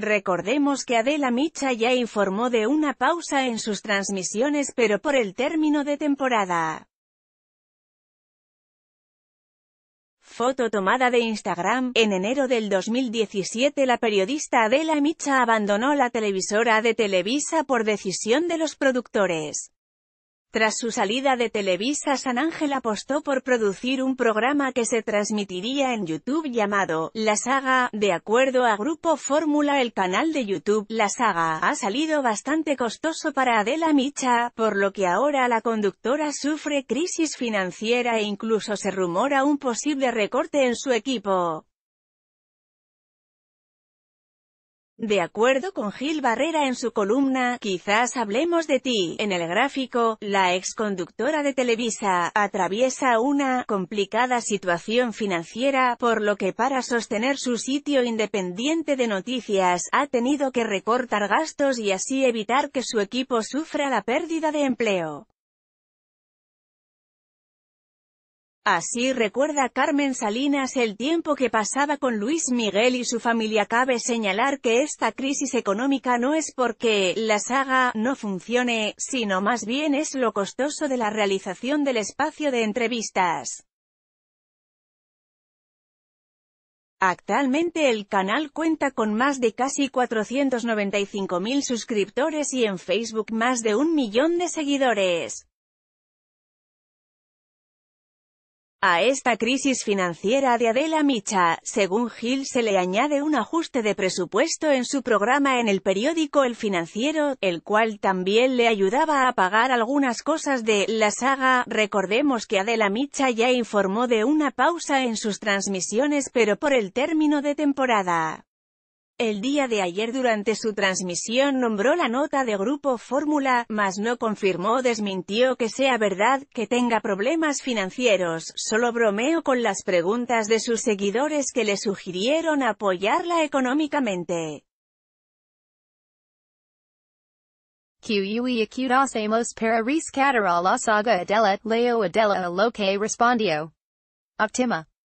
Recordemos que Adela Micha ya informó de una pausa en sus transmisiones pero por el término de temporada. Foto tomada de Instagram, en enero del 2017 la periodista Adela Micha abandonó la televisora de Televisa por decisión de los productores. Tras su salida de Televisa San Ángel apostó por producir un programa que se transmitiría en YouTube llamado La Saga, de acuerdo a Grupo Fórmula el canal de YouTube La Saga ha salido bastante costoso para Adela Micha, por lo que ahora la conductora sufre crisis financiera e incluso se rumora un posible recorte en su equipo. De acuerdo con Gil Barrera en su columna, Quizás hablemos de ti, en el gráfico, la exconductora de Televisa, atraviesa una complicada situación financiera, por lo que para sostener su sitio independiente de noticias, ha tenido que recortar gastos y así evitar que su equipo sufra la pérdida de empleo. Así recuerda Carmen Salinas el tiempo que pasaba con Luis Miguel y su familia. Cabe señalar que esta crisis económica no es porque la saga no funcione, sino más bien es lo costoso de la realización del espacio de entrevistas. Actualmente el canal cuenta con más de casi 495.000 suscriptores y en Facebook más de un millón de seguidores. A esta crisis financiera de Adela Micha, según Gil se le añade un ajuste de presupuesto en su programa en el periódico El Financiero, el cual también le ayudaba a pagar algunas cosas de la saga. Recordemos que Adela Micha ya informó de una pausa en sus transmisiones pero por el término de temporada. El día de ayer durante su transmisión nombró la nota de grupo Fórmula, mas no confirmó desmintió que sea verdad, que tenga problemas financieros, solo bromeo con las preguntas de sus seguidores que le sugirieron apoyarla económicamente. Leo Adela Optima.